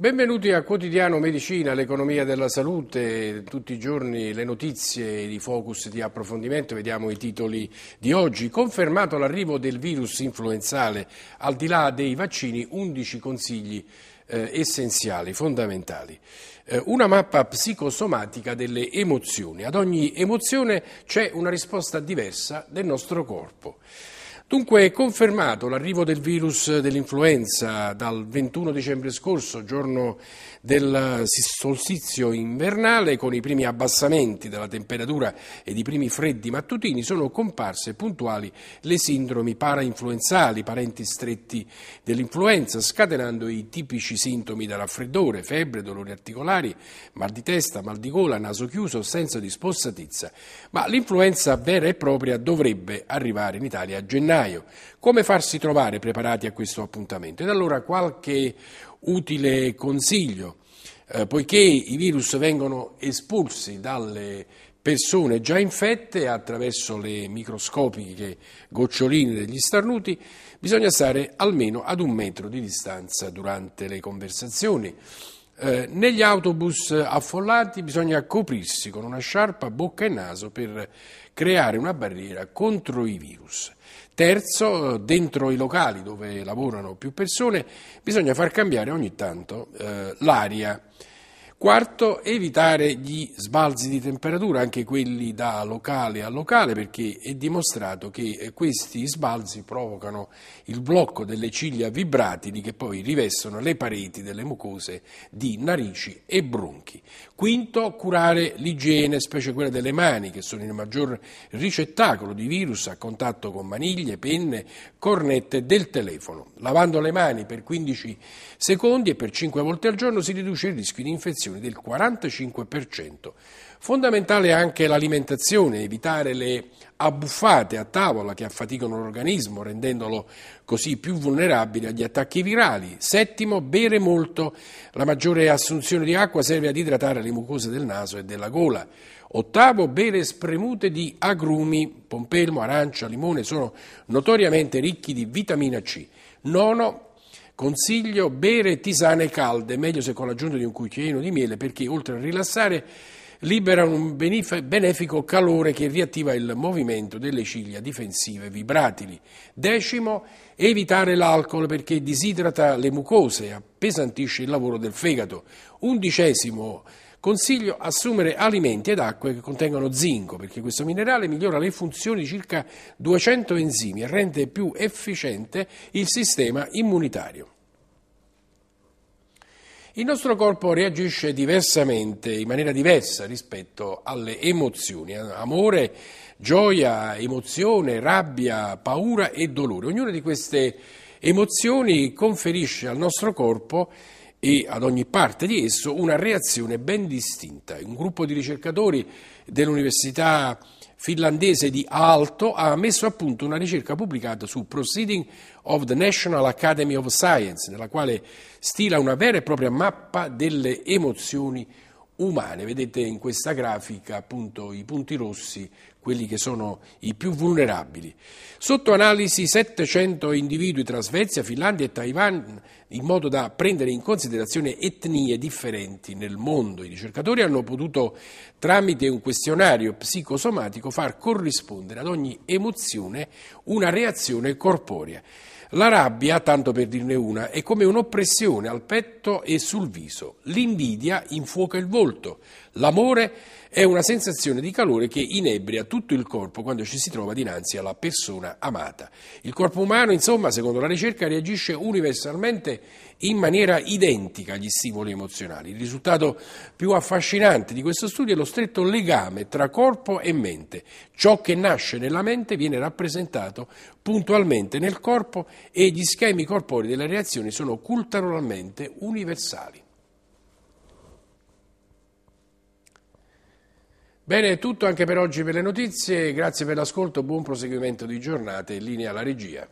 Benvenuti a Quotidiano Medicina, l'economia della salute, tutti i giorni le notizie di focus di approfondimento, vediamo i titoli di oggi. Confermato l'arrivo del virus influenzale, al di là dei vaccini 11 consigli eh, essenziali, fondamentali. Eh, una mappa psicosomatica delle emozioni, ad ogni emozione c'è una risposta diversa del nostro corpo. Dunque è confermato l'arrivo del virus dell'influenza dal 21 dicembre scorso, giorno del solstizio invernale, con i primi abbassamenti della temperatura ed i primi freddi mattutini, sono comparse puntuali le sindromi parainfluenzali, parenti stretti dell'influenza, scatenando i tipici sintomi da raffreddore, febbre, dolori articolari, mal di testa, mal di gola, naso chiuso, senso di spossatezza. Ma l'influenza vera e propria dovrebbe arrivare in Italia a gennaio gennaio. Come farsi trovare preparati a questo appuntamento? Ed allora qualche utile consiglio, eh, poiché i virus vengono espulsi dalle persone già infette attraverso le microscopiche goccioline degli starnuti, bisogna stare almeno ad un metro di distanza durante le conversazioni. Eh, negli autobus affollati bisogna coprirsi con una sciarpa bocca e naso per creare una barriera contro i virus. Terzo, dentro i locali dove lavorano più persone bisogna far cambiare ogni tanto eh, l'aria. Quarto, evitare gli sbalzi di temperatura, anche quelli da locale a locale, perché è dimostrato che eh, questi sbalzi provocano il blocco delle ciglia vibratili che poi rivestono le pareti delle mucose di narici e bronchi. Quinto, curare l'igiene, specie quella delle mani, che sono il maggior ricettacolo di virus a contatto con maniglie, penne, cornette del telefono. Lavando le mani per 15 secondi e per 5 volte al giorno si riduce il rischio di infezione dell'inflazione del 45%. Fondamentale anche l'alimentazione, evitare le abbuffate a tavola che affaticano l'organismo, rendendolo così più vulnerabile agli attacchi virali. Settimo, bere molto. La maggiore assunzione di acqua serve ad idratare le mucose del naso e della gola. Ottavo, bere spremute di agrumi, pompelmo, arancia, limone sono notoriamente ricchi di vitamina C. Nono, Consiglio bere tisane calde, meglio se con l'aggiunta di un cucchiaino di miele perché oltre a rilassare libera un benefico calore che riattiva il movimento delle ciglia difensive vibratili. Decimo, evitare l'alcol perché disidrata le mucose, appesantisce il lavoro del fegato. Undicesimo, Consiglio assumere alimenti ed acque che contengano zinco, perché questo minerale migliora le funzioni di circa 200 enzimi e rende più efficiente il sistema immunitario. Il nostro corpo reagisce diversamente, in maniera diversa rispetto alle emozioni, amore, gioia, emozione, rabbia, paura e dolore. Ognuna di queste emozioni conferisce al nostro corpo e ad ogni parte di esso una reazione ben distinta. Un gruppo di ricercatori dell'Università finlandese di Aalto ha messo a punto una ricerca pubblicata su Proceeding of the National Academy of Science, nella quale stila una vera e propria mappa delle emozioni umane umane. Vedete in questa grafica appunto i punti rossi, quelli che sono i più vulnerabili. Sotto analisi 700 individui tra Svezia, Finlandia e Taiwan in modo da prendere in considerazione etnie differenti nel mondo. I ricercatori hanno potuto tramite un questionario psicosomatico far corrispondere ad ogni emozione una reazione corporea. La rabbia, tanto per dirne una, è come un'oppressione al petto e sul viso. L'invidia infuoca il volto. L'amore è una sensazione di calore che inebria tutto il corpo quando ci si trova dinanzi alla persona amata. Il corpo umano, insomma, secondo la ricerca, reagisce universalmente in maniera identica agli stimoli emozionali. Il risultato più affascinante di questo studio è lo stretto legame tra corpo e mente. Ciò che nasce nella mente viene rappresentato puntualmente nel corpo e gli schemi corporei delle reazioni sono culturalmente universali. Bene, è tutto anche per oggi per le notizie, grazie per l'ascolto, buon proseguimento di giornate, in linea alla regia.